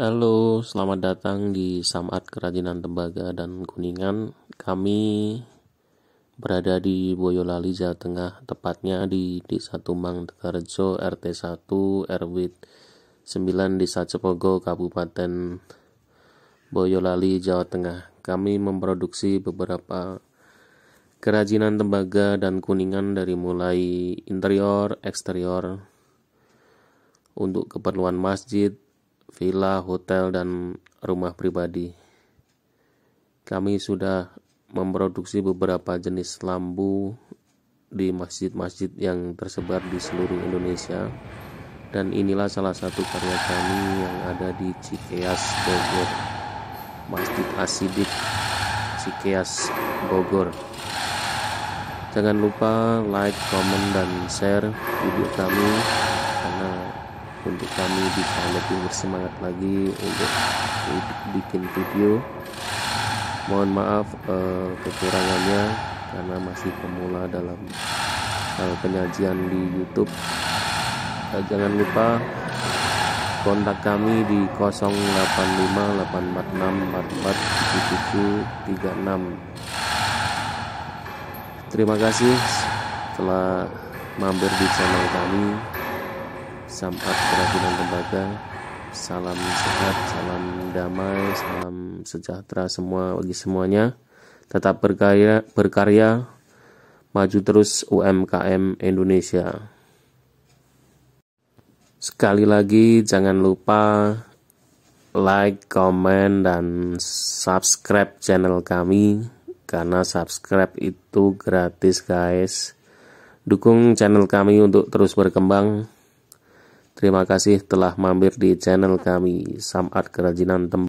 Halo, selamat datang di Samad Kerajinan Tembaga dan Kuningan. Kami berada di Boyolali, Jawa Tengah, tepatnya di Desa Tumang Tegarjo, RT 1, RW 9, Desa Cepogo, Kabupaten Boyolali, Jawa Tengah. Kami memproduksi beberapa kerajinan tembaga dan kuningan dari mulai interior, eksterior, untuk keperluan masjid, villa, hotel, dan rumah pribadi. Kami sudah memproduksi beberapa jenis lampu di masjid-masjid yang tersebar di seluruh Indonesia dan inilah salah satu karya kami yang ada di Cikeas Bogor Masjid Asidik Cikeas Bogor jangan lupa like, comment, dan share video kami untuk kami bisa lebih bersemangat lagi untuk bikin video mohon maaf eh, kekurangannya karena masih pemula dalam eh, penyajian di YouTube eh, jangan lupa kontak kami di 085846447736 terima kasih telah mampir di channel kami Sampat kerajinan tembaga. Salam sehat, salam damai, salam sejahtera semua bagi semuanya. Tetap berkarya, berkarya maju terus UMKM Indonesia. Sekali lagi jangan lupa like, comment, dan subscribe channel kami karena subscribe itu gratis guys. Dukung channel kami untuk terus berkembang. Terima kasih telah mampir di channel kami Samad Kerajinan tembok.